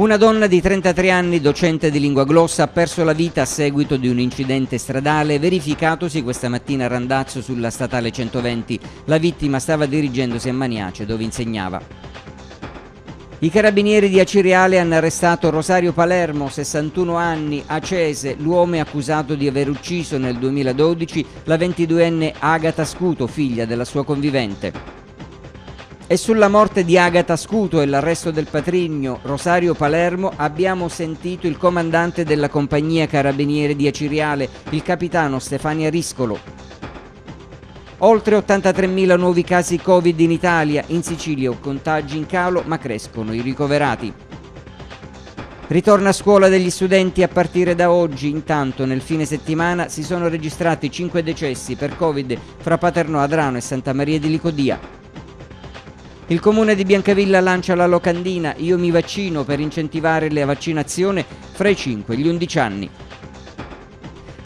Una donna di 33 anni, docente di lingua glossa, ha perso la vita a seguito di un incidente stradale verificatosi questa mattina a Randazzo sulla statale 120. La vittima stava dirigendosi a Maniace dove insegnava. I carabinieri di Acireale hanno arrestato Rosario Palermo, 61 anni, acese, l'uomo accusato di aver ucciso nel 2012 la 22enne Agata Scuto, figlia della sua convivente. E sulla morte di Agata Scuto e l'arresto del patrigno Rosario Palermo abbiamo sentito il comandante della compagnia carabiniere di Aciriale, il capitano Stefania Riscolo. Oltre 83.000 nuovi casi Covid in Italia, in Sicilia contagi in calo ma crescono i ricoverati. Ritorna a scuola degli studenti a partire da oggi, intanto nel fine settimana si sono registrati 5 decessi per Covid fra Paterno Adrano e Santa Maria di Licodia. Il comune di Biancavilla lancia la locandina Io mi vaccino per incentivare la vaccinazione fra i 5 e gli 11 anni.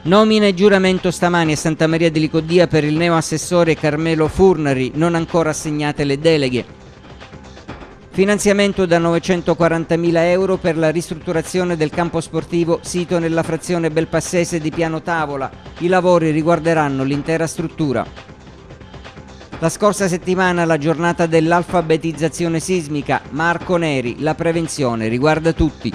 Nomina e giuramento stamani a Santa Maria di Licodia per il neo assessore Carmelo Furnari, non ancora assegnate le deleghe. Finanziamento da 940.000 euro per la ristrutturazione del campo sportivo sito nella frazione Belpassese di Piano Tavola. I lavori riguarderanno l'intera struttura. La scorsa settimana la giornata dell'alfabetizzazione sismica, Marco Neri, la prevenzione riguarda tutti.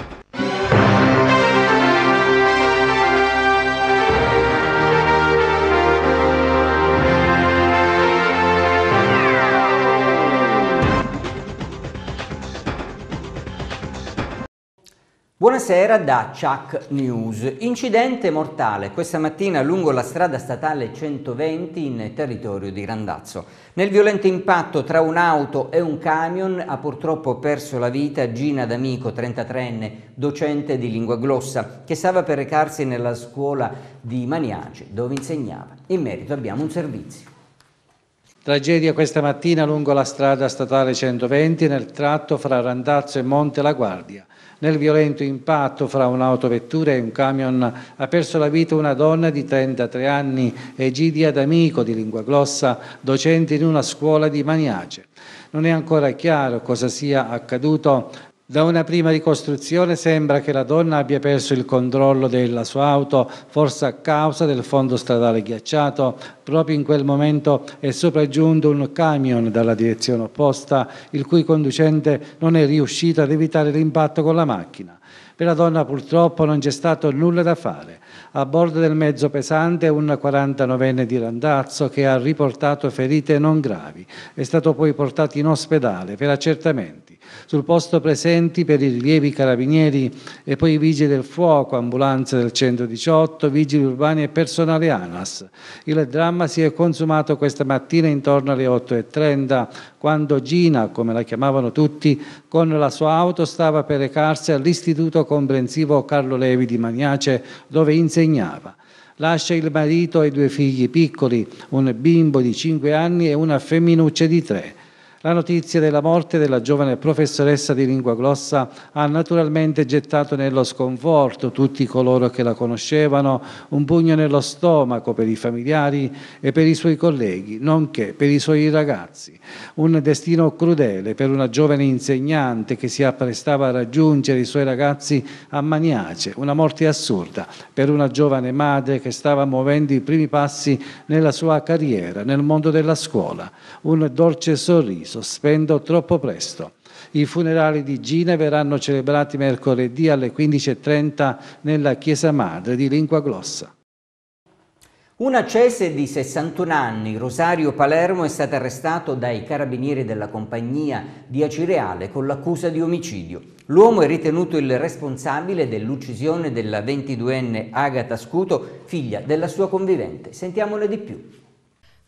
Buonasera da Chuck News. Incidente mortale questa mattina lungo la strada statale 120 in territorio di Randazzo. Nel violento impatto tra un'auto e un camion ha purtroppo perso la vita Gina D'Amico, 33enne, docente di lingua glossa, che stava per recarsi nella scuola di Maniace, dove insegnava. In merito abbiamo un servizio. Tragedia questa mattina lungo la strada statale 120 nel tratto fra Randazzo e Monte La Guardia. Nel violento impatto fra un'autovettura e un camion ha perso la vita una donna di 33 anni, Egidia D'Amico, di lingua glossa, docente in una scuola di Maniace. Non è ancora chiaro cosa sia accaduto da una prima ricostruzione sembra che la donna abbia perso il controllo della sua auto, forse a causa del fondo stradale ghiacciato. Proprio in quel momento è sopraggiunto un camion dalla direzione opposta, il cui conducente non è riuscito ad evitare l'impatto con la macchina. Per la donna purtroppo non c'è stato nulla da fare. A bordo del mezzo pesante un 49enne di Randazzo che ha riportato ferite non gravi. È stato poi portato in ospedale per accertamenti. Sul posto presenti per i rilievi carabinieri e poi i vigili del fuoco, ambulanze del 118, vigili urbani e personale ANAS. Il dramma si è consumato questa mattina intorno alle 8.30 quando Gina, come la chiamavano tutti, con la sua auto stava per recarsi all'Istituto Comprensivo Carlo Levi di Maniace dove insegnava lascia il marito e due figli piccoli, un bimbo di 5 anni e una femminuccia di 3. La notizia della morte della giovane professoressa di lingua glossa ha naturalmente gettato nello sconforto tutti coloro che la conoscevano, un pugno nello stomaco per i familiari e per i suoi colleghi, nonché per i suoi ragazzi. Un destino crudele per una giovane insegnante che si apprestava a raggiungere i suoi ragazzi a Maniace, una morte assurda per una giovane madre che stava muovendo i primi passi nella sua carriera nel mondo della scuola. Un dolce sorriso sospendo troppo presto. I funerali di Gina verranno celebrati mercoledì alle 15.30 nella Chiesa Madre di Lingua Glossa. Una cese di 61 anni, Rosario Palermo, è stato arrestato dai carabinieri della compagnia di Acireale con l'accusa di omicidio. L'uomo è ritenuto il responsabile dell'uccisione della 22enne Agata Scuto, figlia della sua convivente. Sentiamole di più.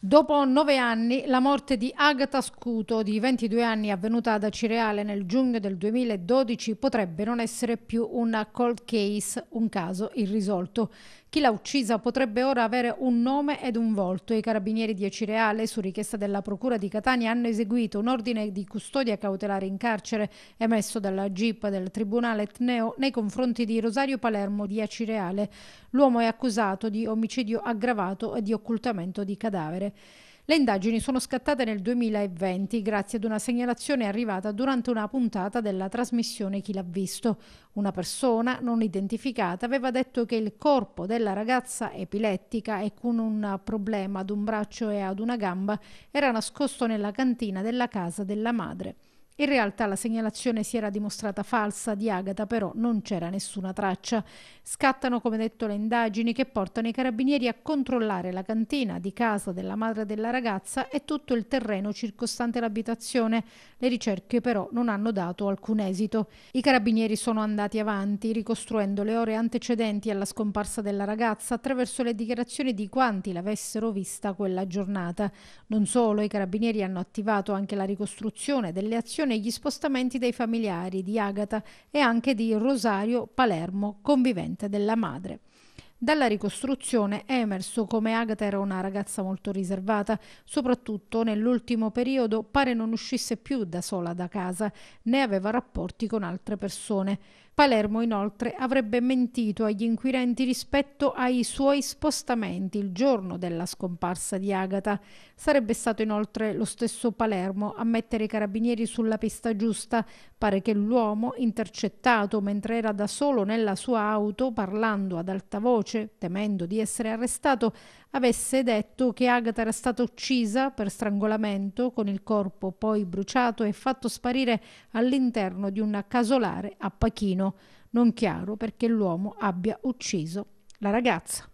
Dopo nove anni, la morte di Agatha Scuto, di 22 anni, avvenuta ad Acireale nel giugno del 2012, potrebbe non essere più una cold case, un caso irrisolto. Chi l'ha uccisa potrebbe ora avere un nome ed un volto. I carabinieri di Acireale, su richiesta della Procura di Catania, hanno eseguito un ordine di custodia cautelare in carcere emesso dalla GIP del Tribunale Etneo nei confronti di Rosario Palermo di Acireale. L'uomo è accusato di omicidio aggravato e di occultamento di cadavere. Le indagini sono scattate nel 2020 grazie ad una segnalazione arrivata durante una puntata della trasmissione Chi l'ha visto. Una persona non identificata aveva detto che il corpo della ragazza epilettica e con un problema ad un braccio e ad una gamba era nascosto nella cantina della casa della madre. In realtà la segnalazione si era dimostrata falsa, di Agata però non c'era nessuna traccia. Scattano come detto le indagini che portano i carabinieri a controllare la cantina di casa della madre della ragazza e tutto il terreno circostante l'abitazione. Le ricerche però non hanno dato alcun esito. I carabinieri sono andati avanti ricostruendo le ore antecedenti alla scomparsa della ragazza attraverso le dichiarazioni di quanti l'avessero vista quella giornata. Non solo, i carabinieri hanno attivato anche la ricostruzione delle azioni migrazione gli spostamenti dei familiari di Agata e anche di Rosario Palermo, convivente della madre. Dalla ricostruzione è emerso come Agata era una ragazza molto riservata, soprattutto nell'ultimo periodo pare non uscisse più da sola da casa, né aveva rapporti con altre persone. Palermo inoltre avrebbe mentito agli inquirenti rispetto ai suoi spostamenti il giorno della scomparsa di Agata. Sarebbe stato inoltre lo stesso Palermo a mettere i carabinieri sulla pista giusta. Pare che l'uomo, intercettato mentre era da solo nella sua auto, parlando ad alta voce, temendo di essere arrestato, avesse detto che Agatha era stata uccisa per strangolamento con il corpo poi bruciato e fatto sparire all'interno di un casolare a Pachino, non chiaro perché l'uomo abbia ucciso la ragazza.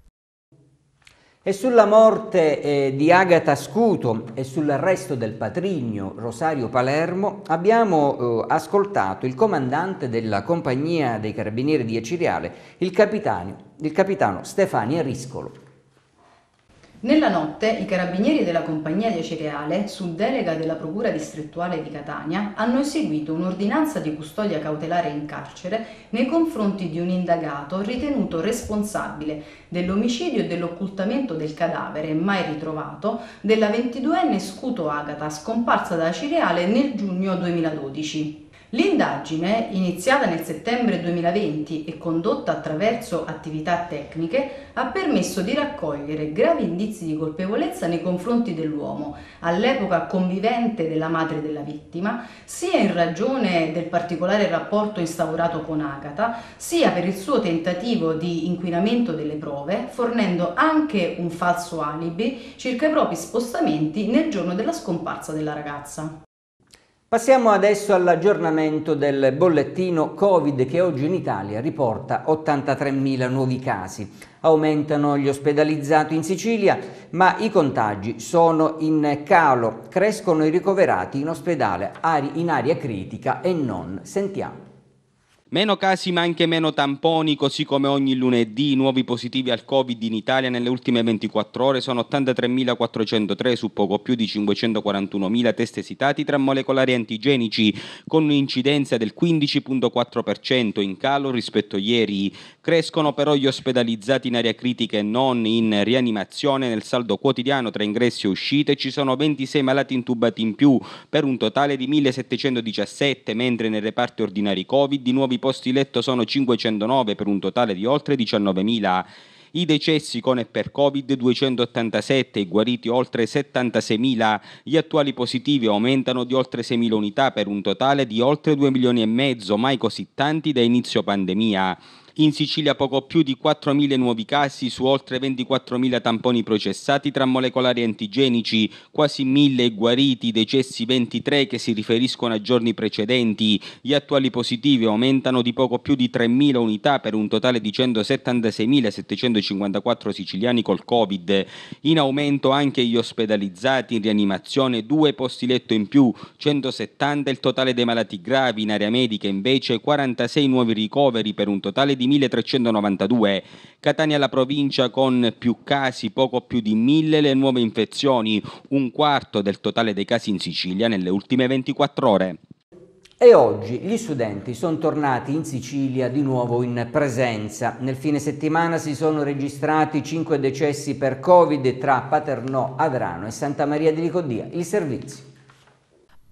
E sulla morte eh, di Agatha Scuto e sull'arresto del patrigno Rosario Palermo abbiamo eh, ascoltato il comandante della compagnia dei carabinieri di Eciriale, il, il capitano Stefania Riscolo. Nella notte i carabinieri della compagnia di Acereale, su delega della Procura distrettuale di Catania, hanno eseguito un'ordinanza di custodia cautelare in carcere nei confronti di un indagato ritenuto responsabile dell'omicidio e dell'occultamento del cadavere mai ritrovato della 22enne Scuto Agata scomparsa da Acereale nel giugno 2012. L'indagine, iniziata nel settembre 2020 e condotta attraverso attività tecniche, ha permesso di raccogliere gravi indizi di colpevolezza nei confronti dell'uomo, all'epoca convivente della madre della vittima, sia in ragione del particolare rapporto instaurato con Agata, sia per il suo tentativo di inquinamento delle prove, fornendo anche un falso alibi circa i propri spostamenti nel giorno della scomparsa della ragazza. Passiamo adesso all'aggiornamento del bollettino Covid che oggi in Italia riporta 83.000 nuovi casi. Aumentano gli ospedalizzati in Sicilia, ma i contagi sono in calo. Crescono i ricoverati in ospedale in aria critica e non. Sentiamo. Meno casi ma anche meno tamponi, così come ogni lunedì i nuovi positivi al Covid in Italia nelle ultime 24 ore sono 83.403 su poco più di 541.000 test esitati tra molecolari antigenici, con un'incidenza del 15.4% in calo rispetto a ieri. Crescono però gli ospedalizzati in area critica e non in rianimazione nel saldo quotidiano tra ingressi e uscite, ci sono 26 malati intubati in più per un totale di 1.717, mentre nei reparti ordinari Covid di nuovi i posti letto sono 509 per un totale di oltre 19.000. I decessi con e per Covid 287, i guariti oltre 76.000, gli attuali positivi aumentano di oltre 6.000 unità per un totale di oltre 2 milioni e mezzo, mai così tanti da inizio pandemia. In Sicilia poco più di 4.000 nuovi casi su oltre 24.000 tamponi processati tra molecolari antigenici, quasi 1.000 guariti, decessi 23 che si riferiscono a giorni precedenti. Gli attuali positivi aumentano di poco più di 3.000 unità per un totale di 176.754 siciliani col Covid. In aumento anche gli ospedalizzati in rianimazione, due posti letto in più, 170 il totale dei malati gravi, in area medica invece 46 nuovi ricoveri per un totale di 1392. Catania la provincia con più casi, poco più di mille le nuove infezioni, un quarto del totale dei casi in Sicilia nelle ultime 24 ore. E oggi gli studenti sono tornati in Sicilia di nuovo in presenza. Nel fine settimana si sono registrati 5 decessi per Covid tra Paternò, Adrano e Santa Maria di Licodia. Il servizio.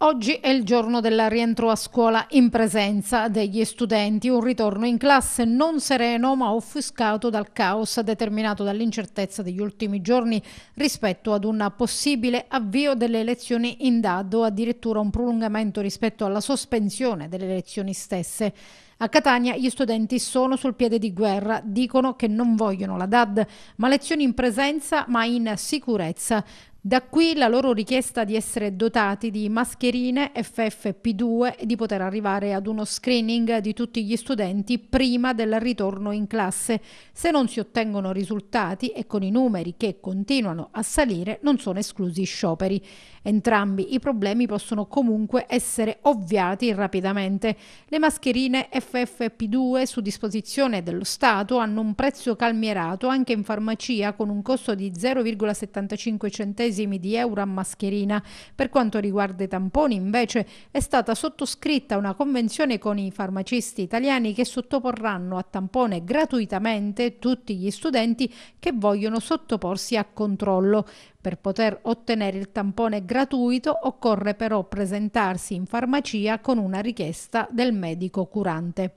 Oggi è il giorno del rientro a scuola in presenza degli studenti, un ritorno in classe non sereno ma offuscato dal caos determinato dall'incertezza degli ultimi giorni rispetto ad un possibile avvio delle elezioni in DAD o addirittura un prolungamento rispetto alla sospensione delle elezioni stesse. A Catania gli studenti sono sul piede di guerra, dicono che non vogliono la DAD, ma lezioni in presenza ma in sicurezza. Da qui la loro richiesta di essere dotati di mascherine FFP2 e di poter arrivare ad uno screening di tutti gli studenti prima del ritorno in classe. Se non si ottengono risultati e con i numeri che continuano a salire non sono esclusi scioperi. Entrambi i problemi possono comunque essere ovviati rapidamente. Le mascherine FFP2 su disposizione dello Stato hanno un prezzo calmierato anche in farmacia con un costo di 0,75 centesimi di euro a mascherina. Per quanto riguarda i tamponi invece è stata sottoscritta una convenzione con i farmacisti italiani che sottoporranno a tampone gratuitamente tutti gli studenti che vogliono sottoporsi a controllo. Per poter ottenere il tampone gratuito occorre però presentarsi in farmacia con una richiesta del medico curante.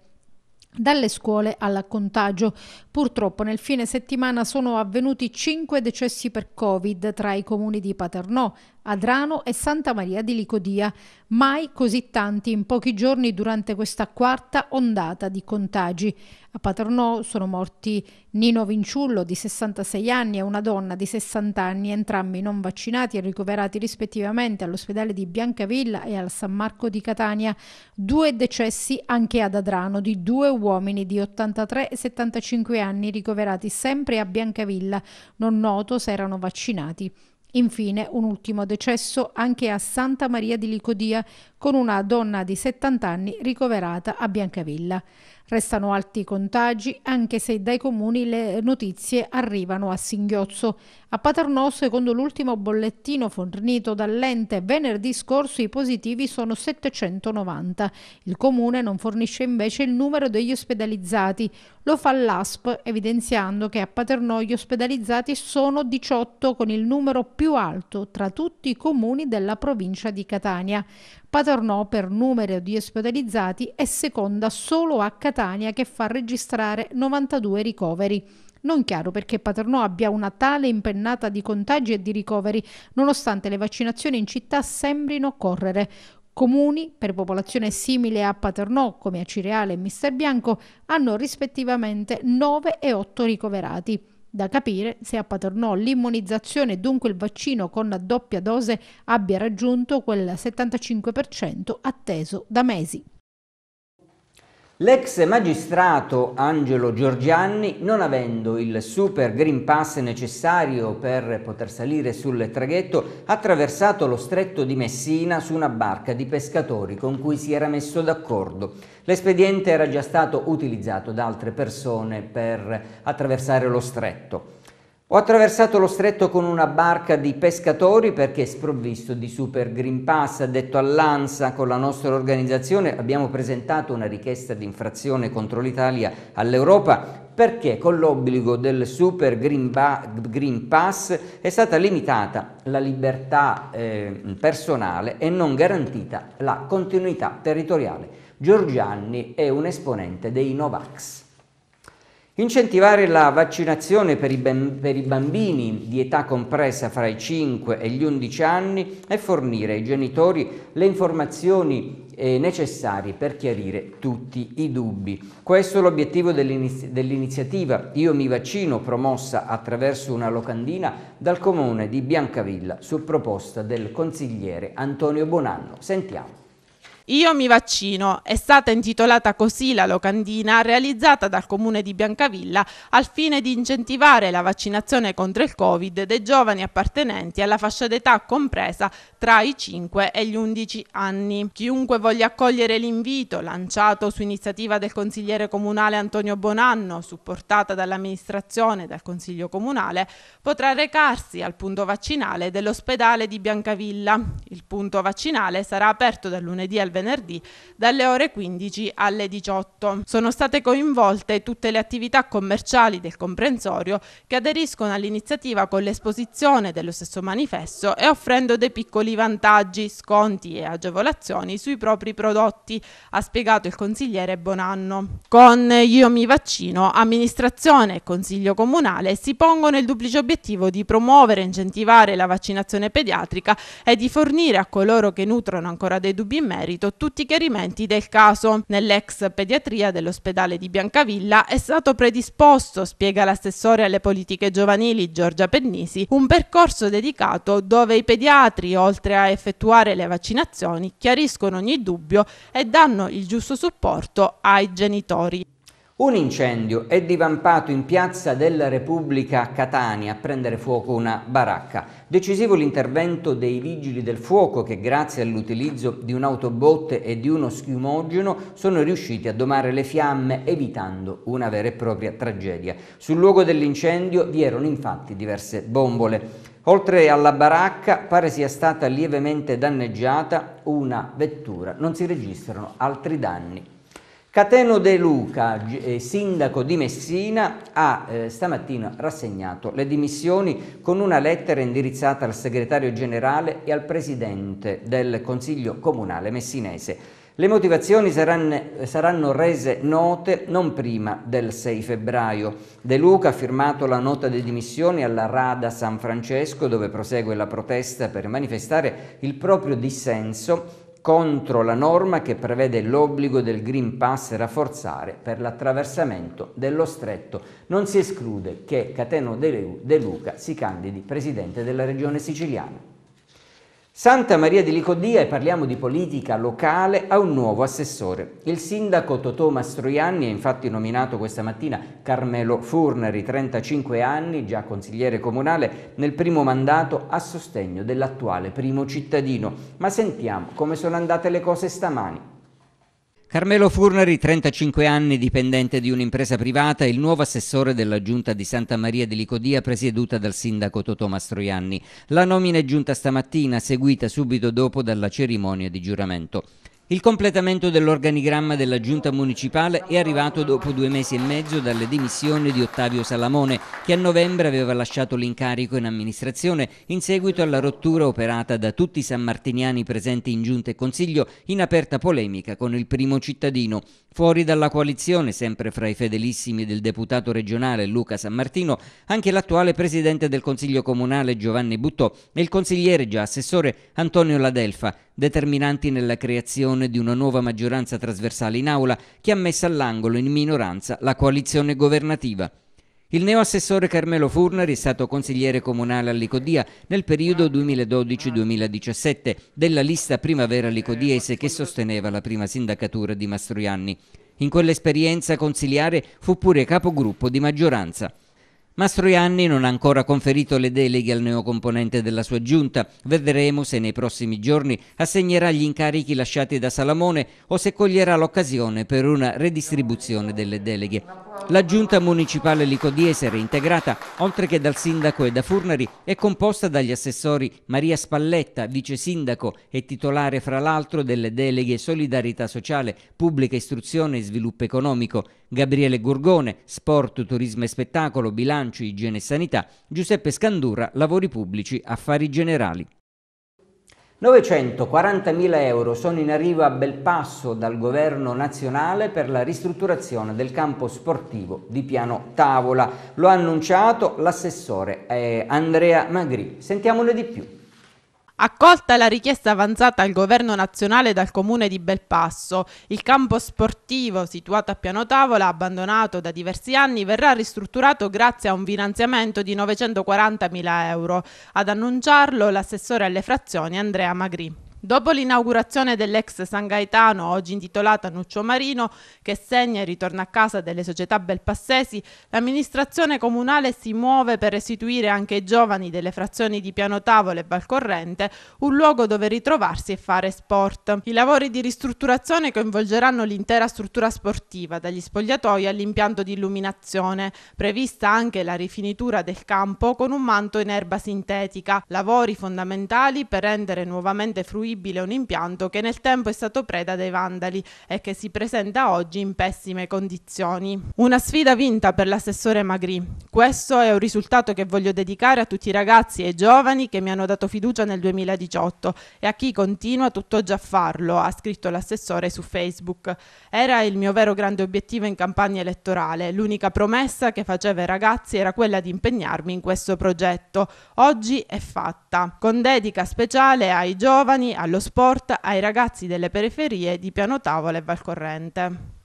Dalle scuole al contagio. Purtroppo nel fine settimana sono avvenuti 5 decessi per Covid tra i comuni di Paternò, Adrano e Santa Maria di Licodia. Mai così tanti in pochi giorni durante questa quarta ondata di contagi. A Paternò sono morti Nino Vinciullo di 66 anni e una donna di 60 anni, entrambi non vaccinati e ricoverati rispettivamente all'ospedale di Biancavilla e al San Marco di Catania. Due decessi anche ad Adrano di due uomini di 83 e 75 anni ricoverati sempre a Biancavilla. Non noto se erano vaccinati. Infine un ultimo decesso anche a Santa Maria di Licodia con una donna di 70 anni ricoverata a Biancavilla. Restano alti i contagi anche se dai comuni le notizie arrivano a singhiozzo. A Paternò, secondo l'ultimo bollettino fornito dall'ente, venerdì scorso i positivi sono 790. Il comune non fornisce invece il numero degli ospedalizzati. Lo fa l'ASP, evidenziando che a Paternò gli ospedalizzati sono 18, con il numero più alto tra tutti i comuni della provincia di Catania. Paternò per numero di ospedalizzati è seconda solo a Catania che fa registrare 92 ricoveri. Non chiaro perché Paternò abbia una tale impennata di contagi e di ricoveri, nonostante le vaccinazioni in città sembrino correre. Comuni per popolazione simile a Paternò, come a Cireale e Mister Bianco, hanno rispettivamente 9 e 8 ricoverati. Da capire se a Paternò l'immunizzazione dunque il vaccino con doppia dose abbia raggiunto quel 75% atteso da mesi. L'ex magistrato Angelo Giorgianni, non avendo il super green pass necessario per poter salire sul traghetto, ha attraversato lo stretto di Messina su una barca di pescatori con cui si era messo d'accordo. L'espediente era già stato utilizzato da altre persone per attraversare lo stretto. Ho attraversato lo stretto con una barca di pescatori perché sprovvisto di Super Green Pass, ha detto all'ANSA con la nostra organizzazione abbiamo presentato una richiesta di infrazione contro l'Italia all'Europa perché con l'obbligo del Super Green, Green, Pass è stata limitata la libertà eh, personale e non garantita la continuità territoriale. Giorgianni è un esponente dei Novax. Incentivare la vaccinazione per i, per i, bambini di età compresa fra i 5 e gli 11 anni e fornire ai genitori le informazioni eh, necessarie per chiarire tutti i dubbi. Questo è l'obiettivo dell'iniziativa Io mi vaccino promossa attraverso una locandina dal comune di Biancavilla su proposta del consigliere Antonio Bonanno. Sentiamo. Io mi vaccino è stata intitolata così la locandina realizzata dal comune di Biancavilla al fine di incentivare la vaccinazione contro il Covid dei giovani appartenenti alla fascia d'età compresa tra i 5 e gli 11 anni. Chiunque voglia accogliere l'invito lanciato su iniziativa del consigliere comunale Antonio Bonanno, supportata dall'amministrazione e dal Consiglio Comunale, potrà recarsi al punto vaccinale dell'ospedale di Biancavilla. Il punto vaccinale sarà aperto dal lunedì al venerdì venerdì dalle ore 15 alle 18. Sono state coinvolte tutte le attività commerciali del comprensorio che aderiscono all'iniziativa con l'esposizione dello stesso manifesto e offrendo dei piccoli vantaggi, sconti e agevolazioni sui propri prodotti, ha spiegato il consigliere Bonanno. Con Io mi vaccino, amministrazione e consiglio comunale si pongono il duplice obiettivo di promuovere e incentivare la vaccinazione pediatrica e di fornire a coloro che nutrono ancora dei dubbi in merito tutti i chiarimenti del caso. Nell'ex pediatria dell'ospedale di Biancavilla è stato predisposto, spiega l'assessore alle politiche giovanili Giorgia Pennisi, un percorso dedicato dove i pediatri, oltre a effettuare le vaccinazioni, chiariscono ogni dubbio e danno il giusto supporto ai genitori. Un incendio è divampato in piazza della Repubblica a Catania a prendere fuoco una baracca. Decisivo l'intervento dei vigili del fuoco che grazie all'utilizzo di un'autobotte e di uno schiumogeno sono riusciti a domare le fiamme evitando una vera e propria tragedia. Sul luogo dell'incendio vi erano infatti diverse bombole. Oltre alla baracca pare sia stata lievemente danneggiata una vettura. Non si registrano altri danni Cateno De Luca, eh, sindaco di Messina, ha eh, stamattina rassegnato le dimissioni con una lettera indirizzata al segretario generale e al presidente del Consiglio Comunale messinese. Le motivazioni saranno, saranno, rese note non prima del 6 febbraio. De Luca ha firmato la nota di dimissioni alla Rada San Francesco dove prosegue la protesta per manifestare il proprio dissenso contro la norma che prevede l'obbligo del Green Pass rafforzare per l'attraversamento dello stretto. Non si esclude che Cateno De Luca si candidi presidente della regione siciliana. Santa Maria di Licodia, e parliamo di politica locale, ha un nuovo assessore. Il sindaco Totò Mastroianni ha infatti nominato questa mattina Carmelo Furneri, 35 anni, già consigliere comunale, nel primo mandato a sostegno dell'attuale primo cittadino. Ma sentiamo come sono andate le cose stamani. Carmelo Furnari, 35 anni, dipendente di un'impresa privata, è il nuovo assessore della giunta di Santa Maria di Licodia presieduta dal sindaco Totò Mastroianni. La nomina è giunta stamattina, seguita subito dopo dalla cerimonia di giuramento. Il completamento dell'organigramma della giunta municipale è arrivato dopo due mesi e mezzo dalle dimissioni di Ottavio Salamone, che a novembre aveva lasciato l'incarico in amministrazione in seguito alla rottura operata da tutti i sammartiniani presenti in giunta e consiglio in aperta polemica con il primo cittadino. Fuori dalla coalizione, sempre fra i fedelissimi del deputato regionale Luca Sammartino, anche l'attuale presidente del consiglio comunale Giovanni Buttò e il consigliere già assessore Antonio Ladelfa, determinanti nella creazione di una nuova maggioranza trasversale in aula che ha messo all'angolo in minoranza la coalizione governativa. Il neoassessore Carmelo Furnari è stato consigliere comunale a Licodia nel periodo 2012-2017 della lista Primavera Licodiese che sosteneva la prima sindacatura di Mastroianni. In quell'esperienza consiliare fu pure capogruppo di maggioranza. Mastroianni non ha ancora conferito le deleghe al neocomponente della sua giunta. Vedremo se nei prossimi giorni assegnerà gli incarichi lasciati da Salamone o se coglierà l'occasione per una redistribuzione delle deleghe. La giunta municipale licodiese reintegrata, oltre che dal sindaco e da Furnari, è composta dagli assessori Maria Spalletta, vice sindaco e titolare fra l'altro delle deleghe Solidarietà Sociale, Pubblica Istruzione e Sviluppo Economico, Gabriele Gorgone, Sport, Turismo e Spettacolo, Bilancio, bilancio, igiene e sanità, Giuseppe Scandurra, lavori pubblici, affari generali. 940.000 euro sono in arrivo a bel passo dal governo nazionale per la ristrutturazione del campo sportivo di Piano Tavola. Lo ha annunciato l'assessore eh, Andrea Magri. Sentiamone di più. Accolta la richiesta avanzata al governo nazionale dal comune di Belpasso, il campo sportivo situato a piano tavola, abbandonato da diversi anni, verrà ristrutturato grazie a un finanziamento di 940.000 euro. Ad annunciarlo l'assessore alle frazioni Andrea Magri. Dopo l'inaugurazione dell'ex San Gaetano, oggi intitolata Nuccio Marino, che segna il ritorno a casa delle società belpassesi, l'amministrazione comunale si muove per restituire anche ai giovani delle frazioni di Piano Tavolo e Valcorrente un luogo dove ritrovarsi e fare sport. I lavori di ristrutturazione coinvolgeranno l'intera struttura sportiva, dagli spogliatoi all'impianto di illuminazione, prevista anche la rifinitura del campo con un manto in erba sintetica, lavori fondamentali per rendere nuovamente fruibile sostituibile un impianto che nel tempo è stato preda dei vandali e che si presenta oggi in pessime condizioni. Una sfida vinta per l'assessore Magri. Questo è un risultato che voglio dedicare a tutti i ragazzi e giovani che mi hanno dato fiducia nel 2018 e a chi continua tutt'oggi a farlo, ha scritto l'assessore su Facebook. Era il mio vero grande obiettivo in campagna elettorale. L'unica promessa che faceva ai ragazzi era quella di impegnarmi in questo progetto. Oggi è fatta. Con dedica speciale ai giovani, allo sport, ai ragazzi delle periferie di Piano Tavola e Valcorrente.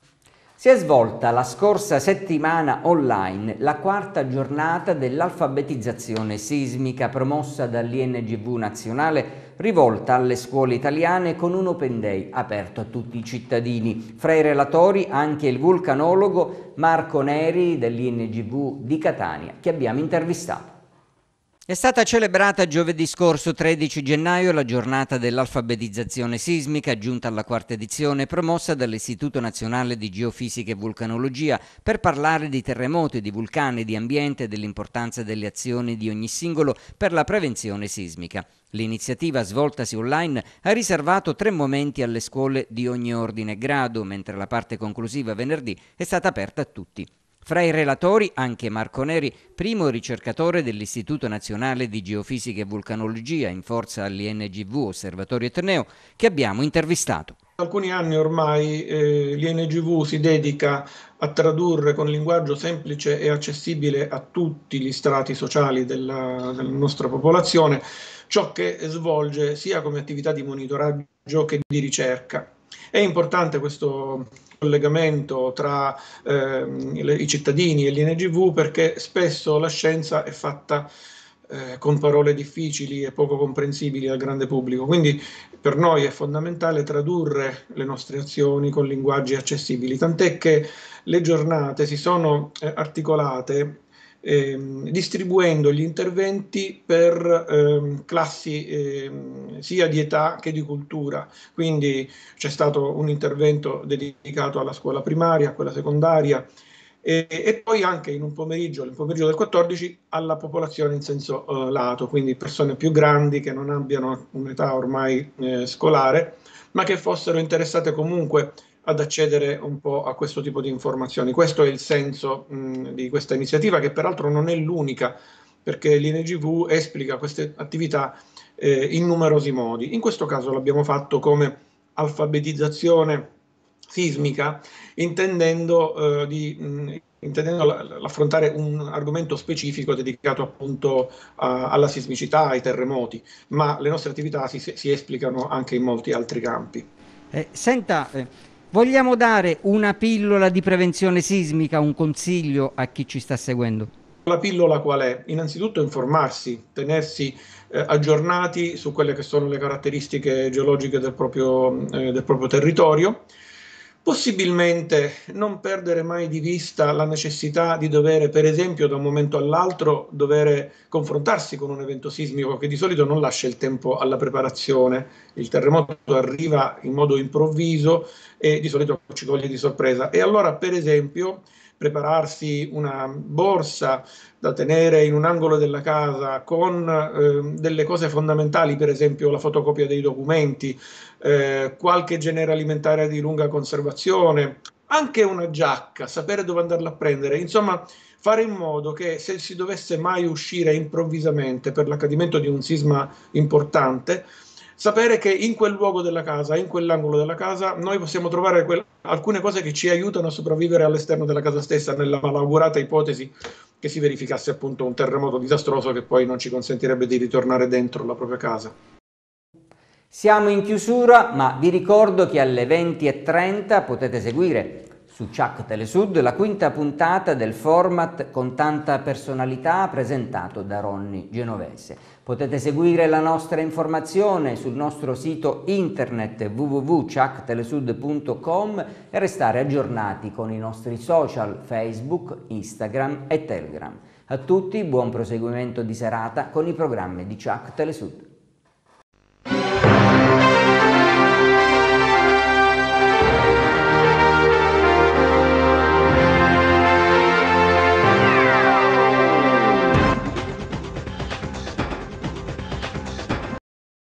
Si è svolta la scorsa settimana online la quarta giornata dell'alfabetizzazione sismica promossa dall'INGV nazionale rivolta alle scuole italiane con un open day aperto a tutti i cittadini. Fra i relatori anche il vulcanologo Marco Neri dell'INGV di Catania che abbiamo intervistato. È stata celebrata giovedì scorso 13 gennaio la giornata dell'alfabetizzazione sismica giunta alla quarta edizione promossa dall'Istituto Nazionale di Geofisica e Vulcanologia per parlare di terremoti, di vulcani, di ambiente e dell'importanza delle azioni di ogni singolo per la prevenzione sismica. L'iniziativa svoltasi online ha riservato tre momenti alle scuole di ogni ordine e grado, mentre la parte conclusiva venerdì è stata aperta a tutti. Fra i relatori anche Marco Neri, primo ricercatore dell'Istituto Nazionale di Geofisica e Vulcanologia in forza all'INGV Osservatorio Etneo, che abbiamo intervistato. Da alcuni anni ormai eh, l'INGV si dedica a tradurre con linguaggio semplice e accessibile a tutti gli strati sociali della, della nostra popolazione ciò che svolge sia come attività di monitoraggio che di ricerca. È importante questo, collegamento tra ehm, le, i cittadini e l'INGV perché spesso la scienza è fatta eh, con parole difficili e poco comprensibili al grande pubblico. Quindi per noi è fondamentale tradurre le nostre azioni con linguaggi accessibili, tant'è che le giornate si sono eh, articolate ehm, distribuendo gli interventi per ehm, classi ehm, sia di età che di cultura. Quindi c'è stato un intervento dedicato alla scuola primaria, a quella secondaria e, e poi anche in un pomeriggio, nel pomeriggio del 14, alla popolazione in senso eh, lato, quindi persone più grandi che non abbiano un'età ormai eh, scolare, ma che fossero interessate comunque ad accedere un po' a questo tipo di informazioni. Questo è il senso mh, mm, di questa iniziativa che peraltro non è l'unica perché l'INGV esplica queste attività eh, in numerosi modi. In questo caso l'abbiamo fatto come alfabetizzazione sismica, intendendo, eh, di, mh, mm, intendendo l'affrontare un argomento specifico dedicato appunto a, alla sismicità, ai terremoti, ma le nostre attività si, si esplicano anche in molti altri campi. Eh, senta, eh, Vogliamo dare una pillola di prevenzione sismica, un consiglio a chi ci sta seguendo? La pillola qual è? Innanzitutto informarsi, tenersi eh, aggiornati su quelle che sono le caratteristiche geologiche del proprio, eh, del proprio territorio, Possibilmente non perdere mai di vista la necessità di dover, per esempio, da un momento all'altro, dovere confrontarsi con un evento sismico che di solito non lascia il tempo alla preparazione. Il terremoto arriva in modo improvviso e di solito ci coglie di sorpresa. E allora, per esempio, prepararsi una borsa da tenere in un angolo della casa con eh, delle cose fondamentali, per esempio la fotocopia dei documenti, eh, qualche genere alimentare di lunga conservazione, anche una giacca, sapere dove andarla a prendere, insomma fare in modo che se si dovesse mai uscire improvvisamente per l'accadimento di un sisma importante, sapere che in quel luogo della casa, in quell'angolo della casa, noi possiamo trovare quel, alcune cose che ci aiutano a sopravvivere all'esterno della casa stessa, nella malaugurata ipotesi che si verificasse appunto un terremoto disastroso che poi non ci consentirebbe di ritornare dentro la propria casa. Siamo in chiusura, ma vi ricordo che alle 20.30 potete seguire su Chuck Telesud la quinta puntata del format con tanta personalità presentato da Ronny Genovese. Potete seguire la nostra informazione sul nostro sito internet www.ciactelesud.com e restare aggiornati con i nostri social Facebook, Instagram e Telegram. A tutti buon proseguimento di serata con i programmi di Ciac Telesud.